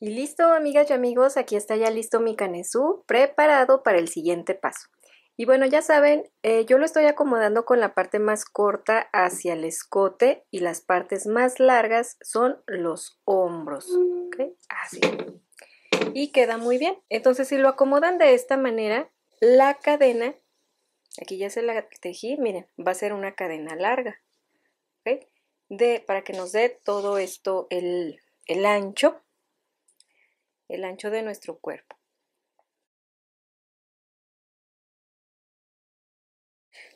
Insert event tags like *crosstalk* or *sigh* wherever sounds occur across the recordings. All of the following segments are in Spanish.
Y listo, amigas y amigos, aquí está ya listo mi canesú, preparado para el siguiente paso. Y bueno, ya saben, eh, yo lo estoy acomodando con la parte más corta hacia el escote y las partes más largas son los hombros. ¿Ok? Así. Y queda muy bien. Entonces, si lo acomodan de esta manera, la cadena, aquí ya se la tejí, miren, va a ser una cadena larga. ¿ok? De, para que nos dé todo esto el, el ancho el ancho de nuestro cuerpo.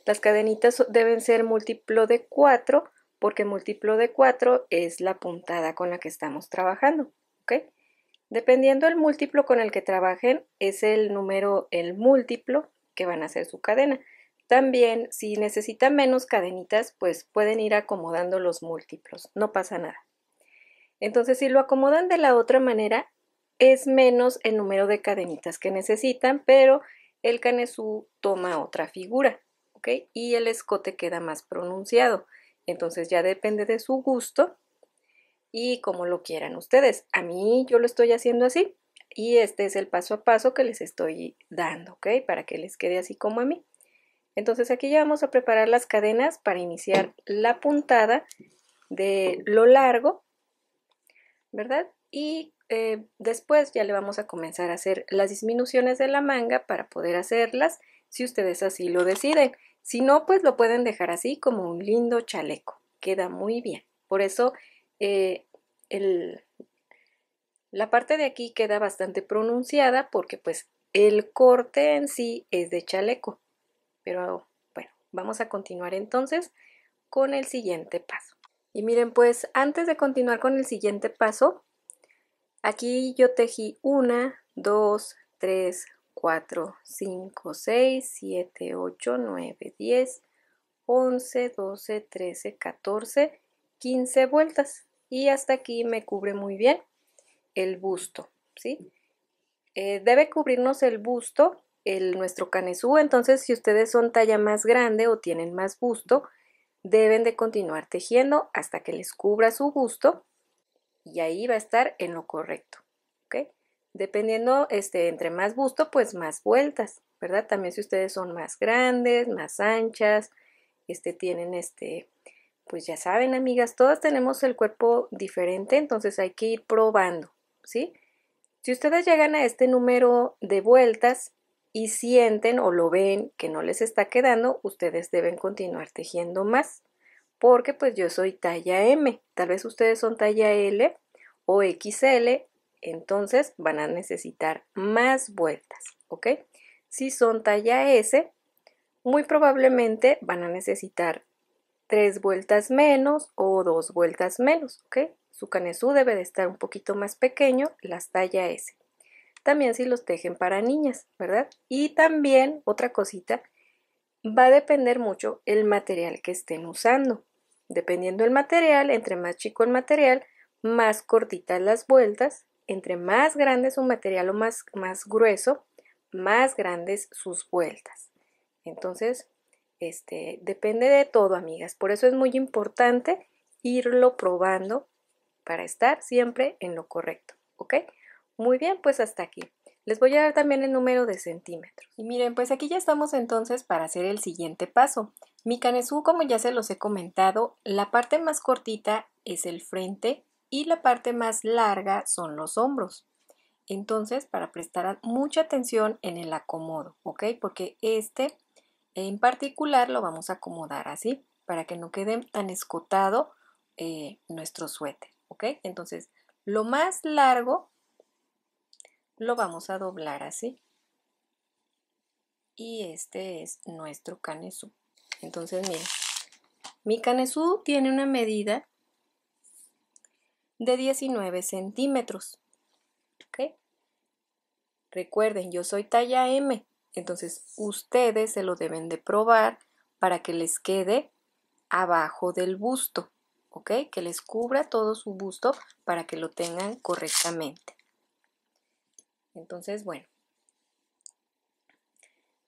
Las cadenitas deben ser múltiplo de 4 porque múltiplo de 4 es la puntada con la que estamos trabajando. Dependiendo del múltiplo con el que trabajen, es el número, el múltiplo que van a hacer su cadena. También, si necesitan menos cadenitas, pues pueden ir acomodando los múltiplos, no pasa nada. Entonces, si lo acomodan de la otra manera, es menos el número de cadenitas que necesitan, pero el canesú toma otra figura, ¿ok? Y el escote queda más pronunciado. Entonces ya depende de su gusto y como lo quieran ustedes. A mí yo lo estoy haciendo así y este es el paso a paso que les estoy dando, ¿ok? Para que les quede así como a mí. Entonces aquí ya vamos a preparar las cadenas para iniciar la puntada de lo largo, ¿verdad? y eh, después ya le vamos a comenzar a hacer las disminuciones de la manga para poder hacerlas si ustedes así lo deciden. Si no, pues lo pueden dejar así como un lindo chaleco. Queda muy bien. Por eso eh, el, la parte de aquí queda bastante pronunciada porque pues el corte en sí es de chaleco. Pero bueno, vamos a continuar entonces con el siguiente paso. Y miren, pues antes de continuar con el siguiente paso, Aquí yo tejí 1, 2, 3, 4, 5, 6, 7, 8, 9, 10, 11, 12, 13, 14, 15 vueltas. Y hasta aquí me cubre muy bien el busto, ¿sí? Eh, debe cubrirnos el busto, el, nuestro canesú, entonces si ustedes son talla más grande o tienen más busto, deben de continuar tejiendo hasta que les cubra su busto y ahí va a estar en lo correcto. ¿ok? Dependiendo, este, entre más busto, pues más vueltas, ¿verdad? También si ustedes son más grandes, más anchas, este, tienen este, pues ya saben, amigas, todas tenemos el cuerpo diferente, entonces hay que ir probando, ¿sí? Si ustedes llegan a este número de vueltas y sienten o lo ven que no les está quedando, ustedes deben continuar tejiendo más porque pues yo soy talla M, tal vez ustedes son talla L o XL, entonces van a necesitar más vueltas, ¿ok? Si son talla S, muy probablemente van a necesitar tres vueltas menos o dos vueltas menos, ¿ok? Su canesú debe de estar un poquito más pequeño, las talla S. También si los tejen para niñas, ¿verdad? Y también, otra cosita, va a depender mucho el material que estén usando. Dependiendo del material, entre más chico el material, más cortitas las vueltas, entre más grande un material o más, más grueso, más grandes sus vueltas. Entonces, este, depende de todo, amigas. Por eso es muy importante irlo probando para estar siempre en lo correcto. ¿Ok? Muy bien, pues hasta aquí. Les voy a dar también el número de centímetros. Y miren, pues aquí ya estamos entonces para hacer el siguiente paso. Mi canesú, como ya se los he comentado, la parte más cortita es el frente y la parte más larga son los hombros. Entonces, para prestar mucha atención en el acomodo, ¿ok? Porque este en particular lo vamos a acomodar así, para que no quede tan escotado eh, nuestro suéter, ¿ok? Entonces, lo más largo lo vamos a doblar así. Y este es nuestro canesú. Entonces, miren, mi canesú tiene una medida de 19 centímetros. Recuerden, yo soy talla M, entonces ustedes se lo deben de probar para que les quede abajo del busto, ¿ok? Que les cubra todo su busto para que lo tengan correctamente. Entonces, bueno.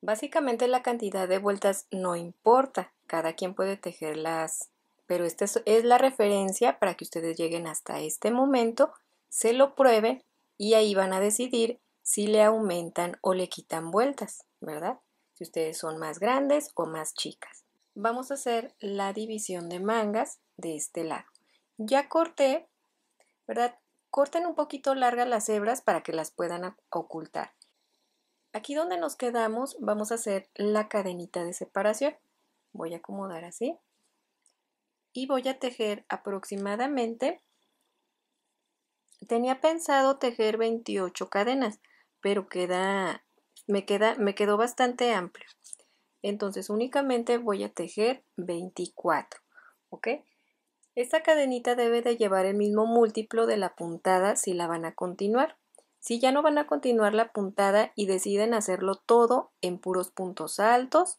Básicamente la cantidad de vueltas no importa, cada quien puede tejerlas, pero esta es la referencia para que ustedes lleguen hasta este momento, se lo prueben y ahí van a decidir si le aumentan o le quitan vueltas, ¿verdad? Si ustedes son más grandes o más chicas. Vamos a hacer la división de mangas de este lado. Ya corté, ¿verdad? corten un poquito largas las hebras para que las puedan ocultar. Aquí donde nos quedamos vamos a hacer la cadenita de separación. Voy a acomodar así y voy a tejer aproximadamente tenía pensado tejer 28 cadenas pero queda me queda me quedó bastante amplio entonces únicamente voy a tejer 24 ok esta cadenita debe de llevar el mismo múltiplo de la puntada si la van a continuar. Si ya no van a continuar la puntada y deciden hacerlo todo en puros puntos altos,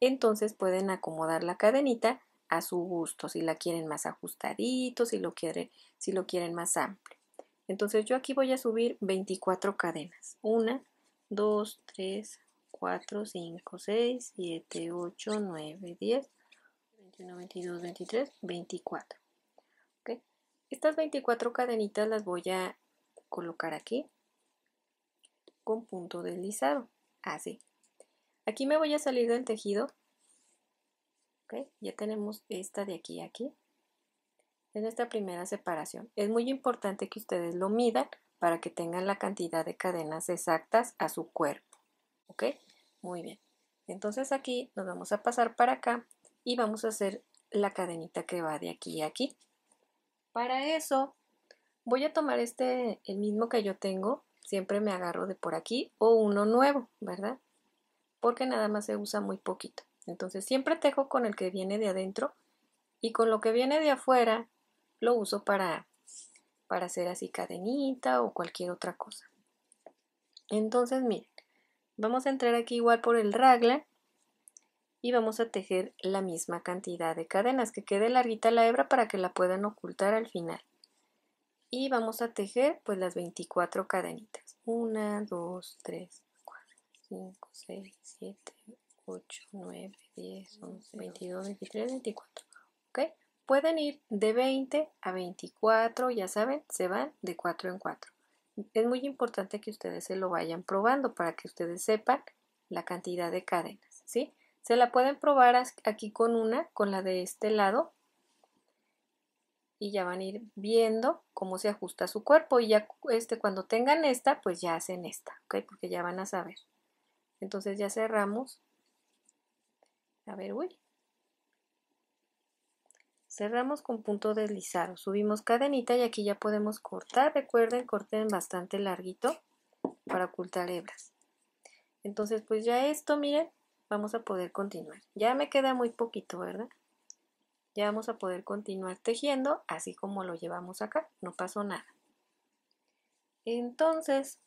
entonces pueden acomodar la cadenita a su gusto, si la quieren más ajustadito, si lo quieren, si lo quieren más amplio. Entonces yo aquí voy a subir 24 cadenas. 1, 2, 3, 4, 5, 6, 7, 8, 9, 10, 22, 23, 24. Estas 24 cadenitas las voy a colocar aquí con punto deslizado, así. Aquí me voy a salir del tejido. Ya tenemos esta de aquí a aquí. En esta primera separación. Es muy importante que ustedes lo midan para que tengan la cantidad de cadenas exactas a su cuerpo. ¿Ok? Muy bien. Entonces aquí nos vamos a pasar para acá y vamos a hacer la cadenita que va de aquí a aquí. Para eso voy a tomar este, el mismo que yo tengo, siempre me agarro de por aquí o uno nuevo, ¿verdad? Porque nada más se usa muy poquito. Entonces siempre tejo con el que viene de adentro y con lo que viene de afuera lo uso para, para hacer así cadenita o cualquier otra cosa. Entonces miren, vamos a entrar aquí igual por el raglan y vamos a tejer la misma cantidad de cadenas, que quede larguita la hebra para que la puedan ocultar al final. Y vamos a tejer pues las 24 cadenitas. 1, 2, 3, 4, 5, 6, 7, 8, 9, 10, 11, 22, 23, 24. ¿Ok? Pueden ir de 20 a 24, ya saben, se van de 4 en 4. Es muy importante que ustedes se lo vayan probando para que ustedes sepan la cantidad de cadenas, ¿sí? Se la pueden probar aquí con una, con la de este lado. Y ya van a ir viendo cómo se ajusta su cuerpo. Y ya este, cuando tengan esta, pues ya hacen esta, Porque ya van a saber. Entonces ya cerramos. A ver, uy. Cerramos con punto deslizado. Subimos cadenita y aquí ya podemos cortar. Recuerden, corten bastante larguito para ocultar hebras. Entonces, pues ya esto, miren, vamos a poder continuar. Ya me queda muy poquito, ¿verdad? Ya vamos a poder continuar tejiendo así como lo llevamos acá, no pasó nada. Entonces,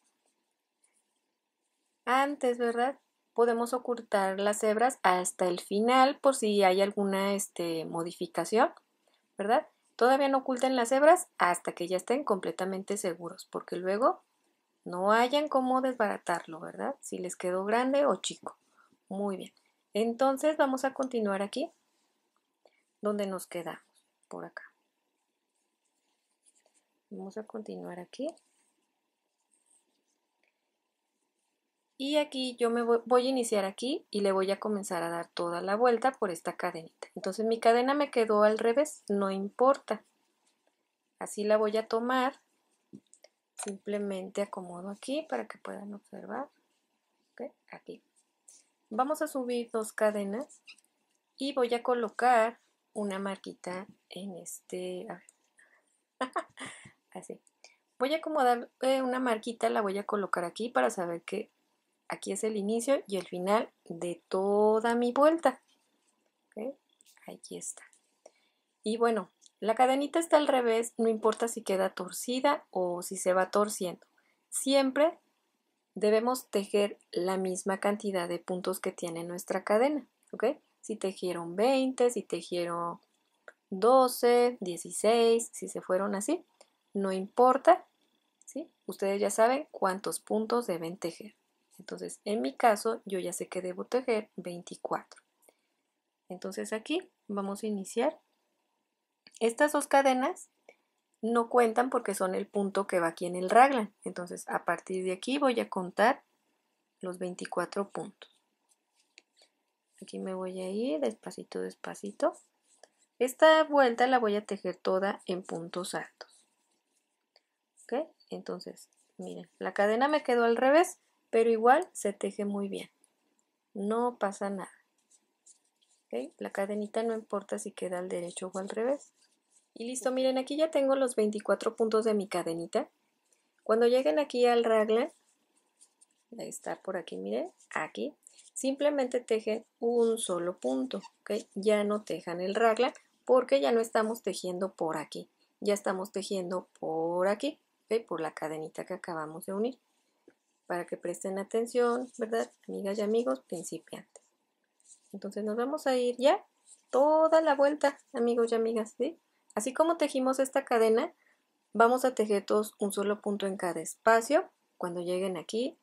antes, ¿verdad? Podemos ocultar las hebras hasta el final por si hay alguna este, modificación, ¿verdad? Todavía no oculten las hebras hasta que ya estén completamente seguros, porque luego no hayan cómo desbaratarlo, ¿verdad? Si les quedó grande o chico. Muy bien. Entonces vamos a continuar aquí, donde nos quedamos, por acá. Vamos a continuar aquí. Y aquí yo me voy, a iniciar aquí y le voy a comenzar a dar toda la vuelta por esta cadenita. Entonces mi cadena me quedó al revés, no importa. Así la voy a tomar. Simplemente acomodo aquí para que puedan observar. Aquí vamos a subir dos cadenas y voy a colocar una marquita en este *laughs* así voy a acomodar eh, una marquita la voy a colocar aquí para saber que aquí es el inicio y el final de toda mi vuelta aquí está y bueno la cadenita está al revés no importa si queda torcida o si se va torciendo siempre debemos tejer la misma cantidad de puntos que tiene nuestra cadena, ¿ok? Si tejieron 20, si tejieron 12, 16, si se fueron así, no importa, ¿sí? Ustedes ya saben cuántos puntos deben tejer. Entonces, en mi caso, yo ya sé que debo tejer 24. Entonces aquí vamos a iniciar estas dos cadenas no cuentan porque son el punto que va aquí en el raglan. Entonces, a partir de aquí voy a contar los 24 puntos. Aquí me voy a ir despacito, despacito. Esta vuelta la voy a tejer toda en puntos altos. ¿Ok? Entonces, miren, la cadena me quedó al revés, pero igual se teje muy bien. No pasa nada. ¿Ok? La cadenita no importa si queda al derecho o al revés. Y listo, miren, aquí ya tengo los 24 puntos de mi cadenita. Cuando lleguen aquí al raglan, de estar por aquí, miren, aquí, simplemente tejen un solo punto, ¿ok? Ya no tejan el raglan porque ya no estamos tejiendo por aquí, ya estamos tejiendo por aquí, ¿ok? Por la cadenita que acabamos de unir. Para que presten atención, ¿verdad? Amigas y amigos principiantes. Entonces nos vamos a ir ya toda la vuelta, amigos y amigas, ¿sí? Así como tejimos esta cadena, vamos a tejer todos un solo punto en cada espacio. Cuando lleguen aquí,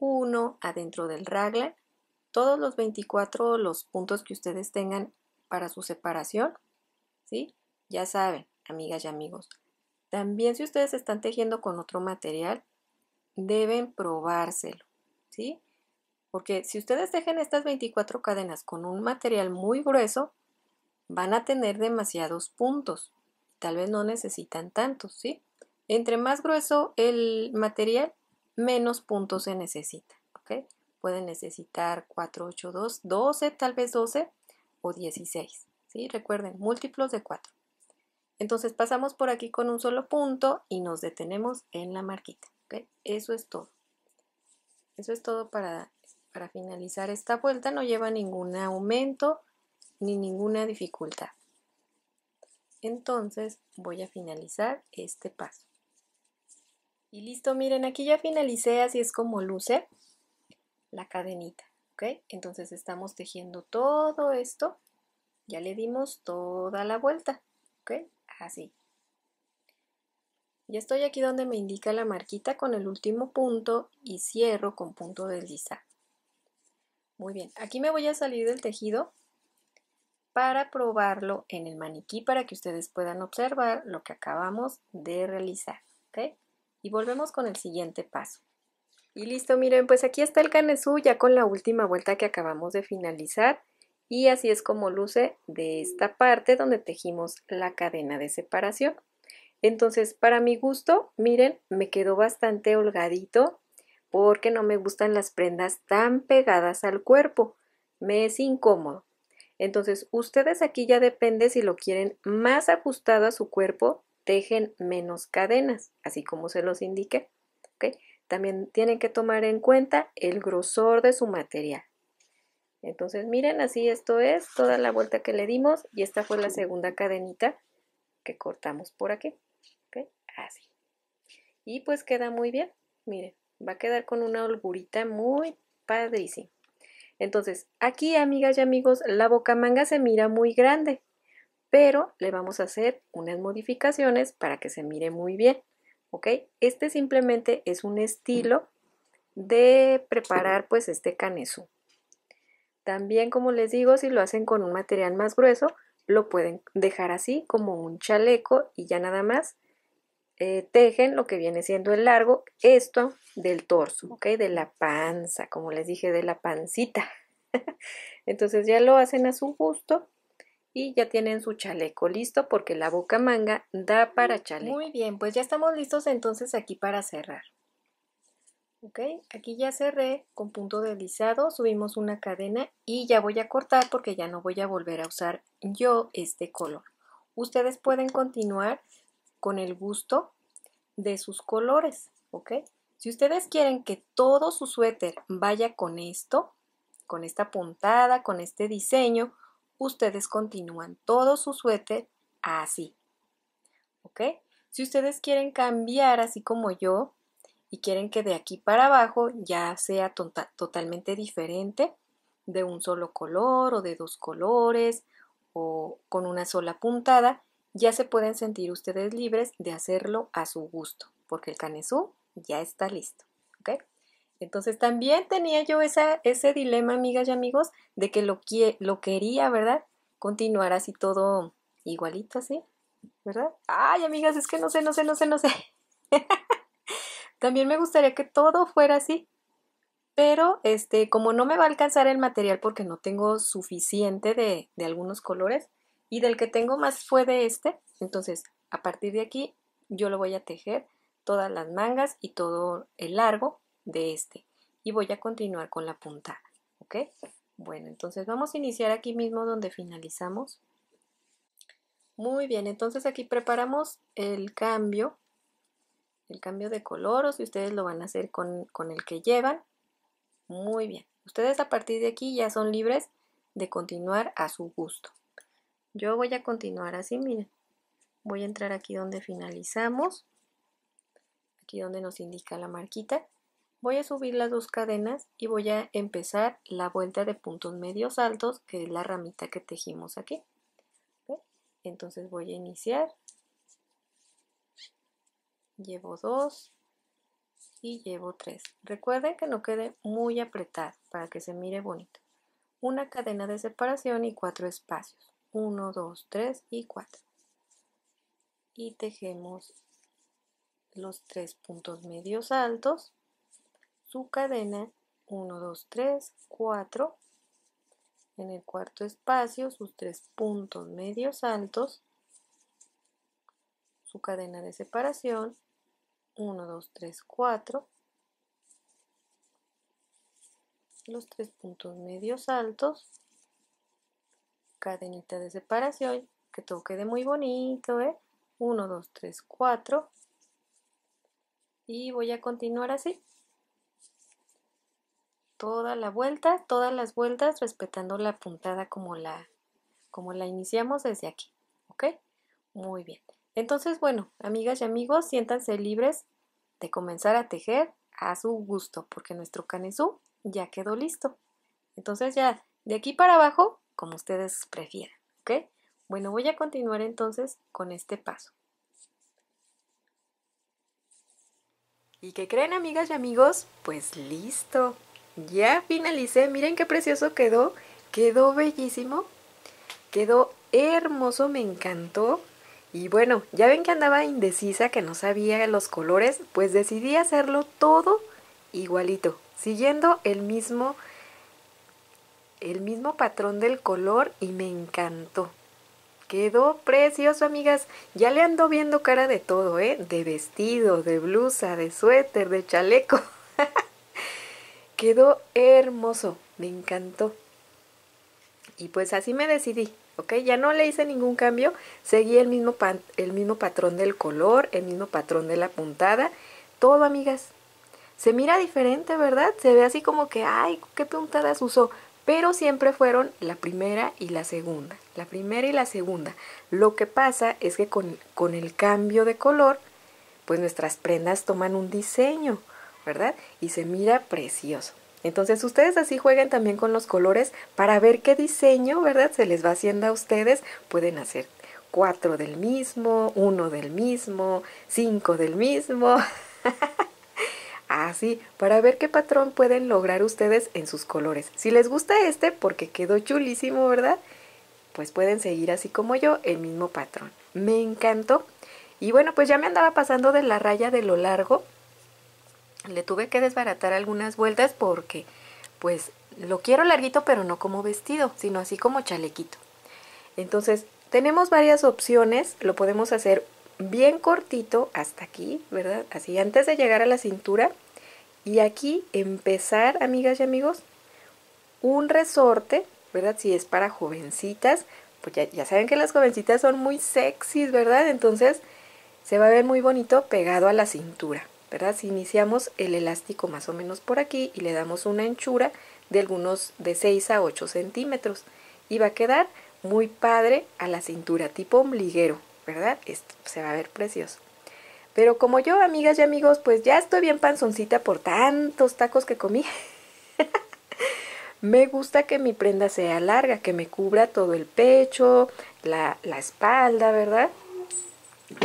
uno adentro del raglan, todos los 24 los puntos que ustedes tengan para su separación, ¿sí? Ya saben, amigas y amigos. También si ustedes están tejiendo con otro material, deben probárselo, ¿sí? Porque si ustedes tejen estas 24 cadenas con un material muy grueso, van a tener demasiados puntos. Tal vez no necesitan tantos, ¿sí? Entre más grueso el material, menos puntos se necesita, ¿ok? Pueden necesitar 4, 8, 2, 12, tal vez 12 o 16, ¿sí? Recuerden, múltiplos de 4. Entonces pasamos por aquí con un solo punto y nos detenemos en la marquita, ¿ok? Eso es todo. Eso es todo para, para finalizar esta vuelta, no lleva ningún aumento, ni ninguna dificultad. Entonces voy a finalizar este paso. Y listo, miren, aquí ya finalicé, así es como luce la cadenita, Entonces estamos tejiendo todo esto, ya le dimos toda la vuelta, Así. Ya estoy aquí donde me indica la marquita con el último punto y cierro con punto deslizado. Muy bien, aquí me voy a salir del tejido para probarlo en el maniquí para que ustedes puedan observar lo que acabamos de realizar. Y volvemos con el siguiente paso. Y listo, miren, pues aquí está el canesú ya con la última vuelta que acabamos de finalizar. Y así es como luce de esta parte donde tejimos la cadena de separación. Entonces, para mi gusto, miren, me quedó bastante holgadito porque no me gustan las prendas tan pegadas al cuerpo. Me es incómodo. Entonces, ustedes aquí ya depende si lo quieren más ajustado a su cuerpo, tejen menos cadenas, así como se los indique, También tienen que tomar en cuenta el grosor de su material. Entonces, miren, así esto es toda la vuelta que le dimos y esta fue la segunda cadenita que cortamos por aquí. Así. Y pues queda muy bien, miren, va a quedar con una holgurita muy padrísima. Entonces, aquí, amigas y amigos, la bocamanga se mira muy grande, pero le vamos a hacer unas modificaciones para que se mire muy bien, ¿ok? Este simplemente es un estilo de preparar pues este canesú. También, como les digo, si lo hacen con un material más grueso, lo pueden dejar así como un chaleco y ya nada más eh, tejen lo que viene siendo el largo, esto del torso, ¿ok? De la panza, como les dije, de la pancita. *laughs* Entonces ya lo hacen a su gusto y ya tienen su chaleco listo porque la boca manga da para chaleco. Muy bien, pues ya estamos listos entonces aquí para cerrar. Ok, aquí ya cerré con punto de deslizado, subimos una cadena y ya voy a cortar porque ya no voy a volver a usar yo este color. Ustedes pueden continuar con el gusto de sus colores, ¿ok? Si ustedes quieren que todo su suéter vaya con esto, con esta puntada, con este diseño, ustedes continúan todo su suéter así, ¿ok? Si ustedes quieren cambiar así como yo y quieren que de aquí para abajo ya sea tota-, totalmente diferente, de un solo color o de dos colores o con una sola puntada, ya se pueden sentir ustedes libres de hacerlo a su gusto, porque el canesú ya está listo. Entonces también tenía yo ese dilema, amigas y amigos, de que lo, quería, ¿verdad? Continuar así todo igualito así, ¿verdad? Ay, amigas, es que no sé, no sé, no sé, no sé. *laughs* también me gustaría que todo fuera así, pero este, como no me va a alcanzar el material porque no tengo suficiente de, de algunos colores, y del que tengo más fue de este. Entonces, a partir de aquí, yo lo voy a tejer todas las mangas y todo el largo de este. Y voy a continuar con la punta, ¿ok? Bueno, entonces vamos a iniciar aquí mismo donde finalizamos. Muy bien, entonces aquí preparamos el cambio, el cambio de color o si ustedes lo van a hacer con, con el que llevan. Muy bien, ustedes a partir de aquí ya son libres de continuar a su gusto. Yo voy a continuar así, miren. Voy a entrar aquí donde finalizamos. Aquí donde nos indica la marquita. Voy a subir las dos cadenas y voy a empezar la vuelta de puntos medios altos, que es la ramita que tejimos aquí. Entonces voy a iniciar. Llevo dos y llevo tres, Recuerden que no quede muy apretado para que se mire bonito. Una cadena de separación y cuatro espacios. 1, 2, 3 y 4 y tejemos los tres puntos medios altos su cadena 1, 2, 3, 4 en el cuarto espacio sus tres puntos medios altos su cadena de separación 1, 2, 3, 4 los tres puntos medios altos cadenita de separación, que todo quede muy bonito, ¿eh? 1, 2, 3, 4. Y voy a continuar así. Toda la vuelta, todas las vueltas, respetando la puntada como la, como la iniciamos desde aquí. ¿Ok? Muy bien. Entonces, bueno, amigas y amigos, siéntanse libres de comenzar a tejer a su gusto, porque nuestro canesú ya quedó listo. Entonces ya, de aquí para abajo, como ustedes prefieran, ¿ok? Bueno, voy a continuar entonces con este paso. ¿Y que creen amigas y amigos? Pues listo, ya finalicé, miren qué precioso quedó, quedó bellísimo, quedó hermoso, me encantó. Y bueno, ya ven que andaba indecisa, que no sabía los colores, pues decidí hacerlo todo igualito, siguiendo el mismo el mismo patrón del color y me encantó. Quedó precioso, amigas. Ya le ando viendo cara de todo, ¿eh? De vestido, de blusa, de suéter, de chaleco. *laughs* Quedó hermoso, me encantó. Y pues así me decidí, ¿ok? Ya no le hice ningún cambio. Seguí el mismo, el mismo patrón del color, el mismo patrón de la puntada. Todo, amigas. Se mira diferente, ¿verdad? Se ve así como que, ay, qué puntadas usó pero siempre fueron la primera y la segunda, la primera y la segunda. Lo que pasa es que con, el cambio de color, pues nuestras prendas toman un diseño, ¿verdad? Y se mira precioso. Entonces ustedes así jueguen también con los colores para ver qué diseño, ¿verdad? Se les va haciendo a ustedes. Pueden hacer cuatro del mismo, uno del mismo, cinco del mismo. *laughs* así, ah, para ver qué patrón pueden lograr ustedes en sus colores. Si les gusta este, porque quedó chulísimo, ¿verdad? Pues pueden seguir así como yo el mismo patrón. Me encantó. Y bueno, pues ya me andaba pasando de la raya de lo largo. Le tuve que desbaratar algunas vueltas porque pues lo quiero larguito pero no como vestido, sino así como chalequito. Entonces tenemos varias opciones, lo podemos hacer bien cortito hasta aquí, ¿verdad? Así antes de llegar a la cintura y aquí empezar, amigas y amigos, un resorte, ¿verdad? Si es para jovencitas, pues ya, saben que las jovencitas son muy sexys, ¿verdad? Entonces se va a ver muy bonito pegado a la cintura, ¿verdad? Si iniciamos el elástico más o menos por aquí y le damos una anchura de algunos de 6 a 8 centímetros y va a quedar muy padre a la cintura tipo ombliguero, ¿verdad? Esto se va a ver precioso. Pero como yo, amigas y amigos, pues ya estoy bien panzoncita por tantos tacos que comí. *laughs* me gusta que mi prenda sea larga, que me cubra todo el pecho, la, la espalda, ¿verdad?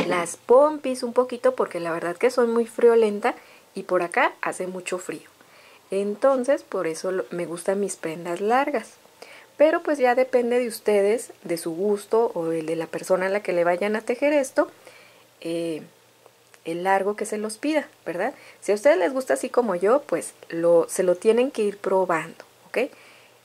Las pompis un poquito porque la verdad que soy muy friolenta y por acá hace mucho frío. Entonces, por eso me gustan mis prendas largas pero pues ya depende de ustedes, de su gusto o el de la persona a la que le vayan a tejer esto, eh, el largo que se los pida, ¿verdad? Si a ustedes les gusta así como yo, pues lo, se lo tienen que ir probando, ¿ok?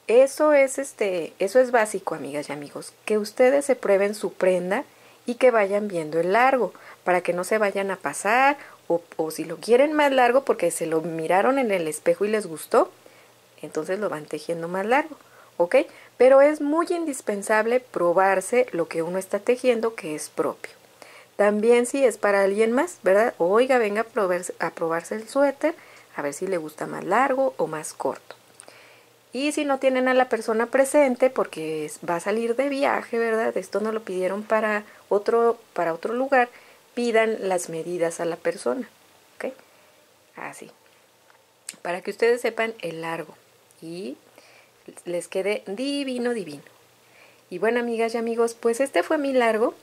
Eso es, este, eso es básico, amigas y amigos, que ustedes se prueben su prenda y que vayan viendo el largo, para que no se vayan a pasar o, si lo quieren más largo porque se lo miraron en el espejo y les gustó, entonces lo van tejiendo más largo, ¿ok? pero es muy indispensable probarse lo que uno está tejiendo que es propio. También si es para alguien más, ¿verdad? Oiga, venga a probarse, el suéter, a ver si le gusta más largo o más corto. Y si no tienen a la persona presente porque va a salir de viaje, ¿verdad? Esto no lo pidieron para otro, para otro lugar, pidan las medidas a la persona, ¿ok? Así. Para que ustedes sepan el largo y les quede divino, divino. Y bueno, amigas y amigos, pues este fue mi largo.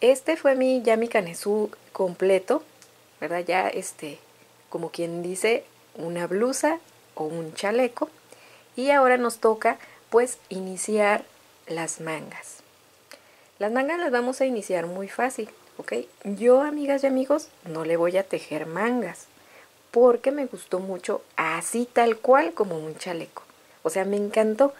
Este fue mi, ya mi canesú completo, ¿verdad? Ya este, como quien dice, una blusa o un chaleco. Y ahora nos toca, pues, iniciar las mangas. Las mangas las vamos a iniciar muy fácil, ¿ok? Yo, amigas y amigos, no le voy a tejer mangas porque me gustó mucho así tal cual como un chaleco. O sea, me encantó.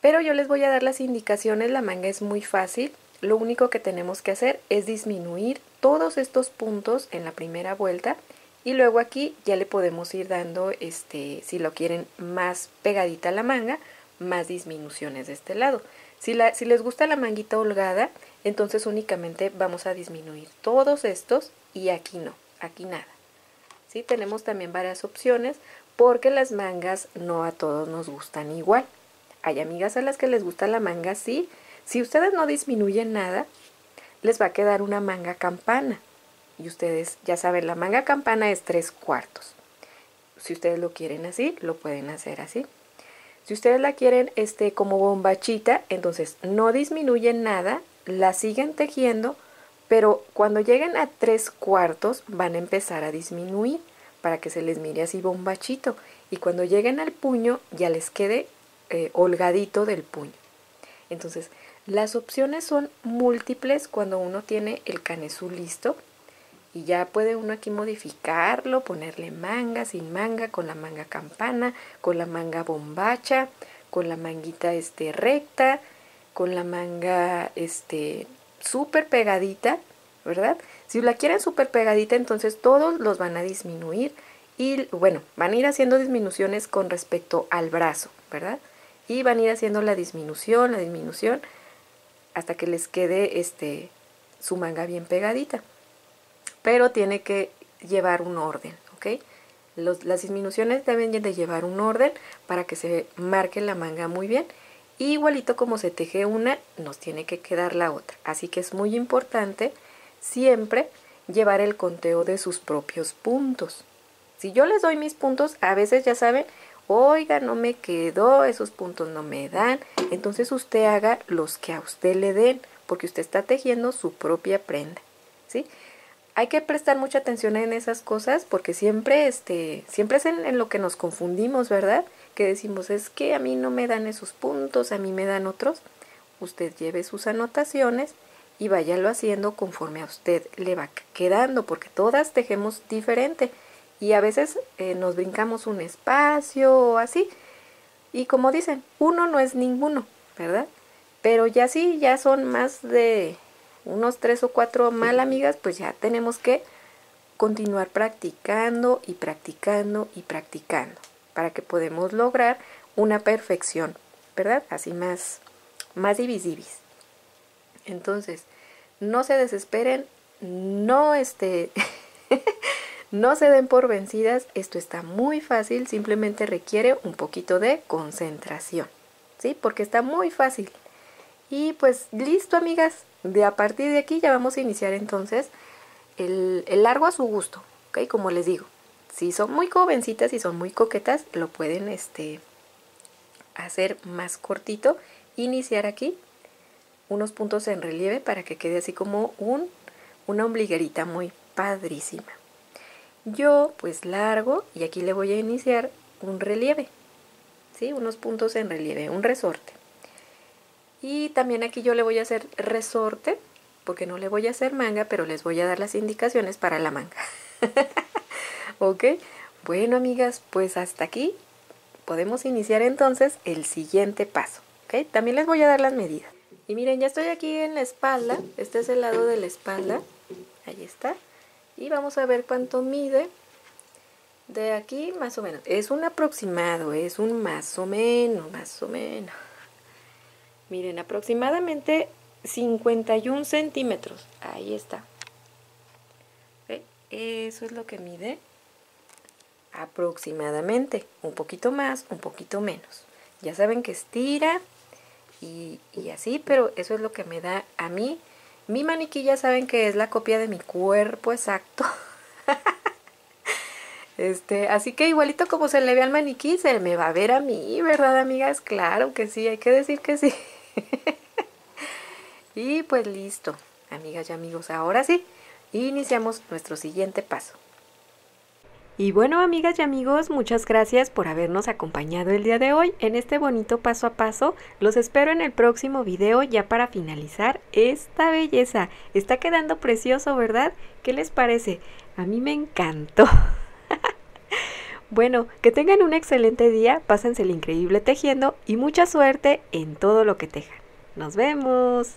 Pero yo les voy a dar las indicaciones, la manga es muy fácil. Lo único que tenemos que hacer es disminuir todos estos puntos en la primera vuelta y luego aquí ya le podemos ir dando, este, si lo quieren, más pegadita la manga, más disminuciones de este lado. Si, la, si les gusta la manguita holgada, entonces únicamente vamos a disminuir todos estos y aquí no, aquí nada. ¿Sí? Tenemos también varias opciones porque las mangas no a todos nos gustan igual. Hay amigas a las que les gusta la manga, así, Si ustedes no disminuyen nada, les va a quedar una manga campana. Y ustedes ya saben, la manga campana es tres cuartos. Si ustedes lo quieren así, lo pueden hacer así. Si ustedes la quieren este, como bombachita, entonces no disminuyen nada, la siguen tejiendo, pero cuando lleguen a tres cuartos van a empezar a disminuir para que se les mire así bombachito y cuando lleguen al puño ya les quede eh, holgadito del puño. Entonces, las opciones son múltiples cuando uno tiene el canesú listo y ya puede uno aquí modificarlo, ponerle manga, sin manga, con la manga campana, con la manga bombacha, con la manguita este, recta, con la manga este, súper pegadita, ¿verdad? Si la quieren súper pegadita, entonces todos los van a disminuir y bueno, van a ir haciendo disminuciones con respecto al brazo, ¿verdad? Y van a ir haciendo la disminución, la disminución, hasta que les quede este, su manga bien pegadita. Pero tiene que llevar un orden, ¿ok? las disminuciones deben de llevar un orden para que se marque la manga muy bien. igualito como se teje una, nos tiene que quedar la otra. Así que es muy importante siempre llevar el conteo de sus propios puntos. Si yo les doy mis puntos, a veces ya saben, oiga, no me quedó, esos puntos no me dan. Entonces usted haga los que a usted le den, porque usted está tejiendo su propia prenda, ¿sí? Hay que prestar mucha atención en esas cosas porque siempre, este, siempre es en, en lo que nos confundimos, ¿verdad? Que decimos, es que a mí no me dan esos puntos, a mí me dan otros. Usted lleve sus anotaciones y váyalo haciendo conforme a usted le va quedando, porque todas tejemos diferente y a veces eh, nos brincamos un espacio o así. Y como dicen, uno no es ninguno, ¿verdad? Pero ya sí, ya son más de unos tres o cuatro mal amigas, pues ya tenemos que continuar practicando y practicando y practicando para que podamos lograr una perfección, ¿verdad? Así más, más divisivis. Entonces, no se desesperen, no este *laughs* no se den por vencidas, esto está muy fácil, simplemente requiere un poquito de concentración, ¿sí? Porque está muy fácil. Y pues listo, amigas, de a partir de aquí ya vamos a iniciar entonces el, largo a su gusto, ¿ok? Como les digo, si son muy jovencitas y son muy coquetas, lo pueden este, hacer más cortito, iniciar aquí unos puntos en relieve para que quede así como un, una ombliguerita muy padrísima. Yo pues largo y aquí le voy a iniciar un relieve, ¿sí? unos puntos en relieve, un resorte. Y también aquí yo le voy a hacer resorte, porque no le voy a hacer manga, pero les voy a dar las indicaciones para la manga. *laughs* ¿Ok? Bueno, amigas, pues hasta aquí podemos iniciar entonces el siguiente paso. También les voy a dar las medidas. Y miren, ya estoy aquí en la espalda, este es el lado de la espalda, ahí está. Y vamos a ver cuánto mide de aquí más o menos. Es un aproximado, es un más o menos, más o menos. Miren, aproximadamente 51 centímetros, ahí está. Eso es lo que mide aproximadamente, un poquito más, un poquito menos. Ya saben que estira y, así, pero eso es lo que me da a mí. Mi maniquí ya saben que es la copia de mi cuerpo exacto. *laughs* Este, así que igualito como se le ve al maniquí, se me va a ver a mí, ¿verdad, amigas? Claro que sí, hay que decir que sí. *laughs* y pues listo, amigas y amigos, ahora sí, iniciamos nuestro siguiente paso. Y bueno, amigas y amigos, muchas gracias por habernos acompañado el día de hoy en este bonito paso a paso. Los espero en el próximo video ya para finalizar esta belleza. Está quedando precioso, ¿verdad? ¿Qué les parece? A mí me encantó. *laughs* bueno, que tengan un excelente día, pásense el increíble tejiendo y mucha suerte en todo lo que tejan. Nos vemos.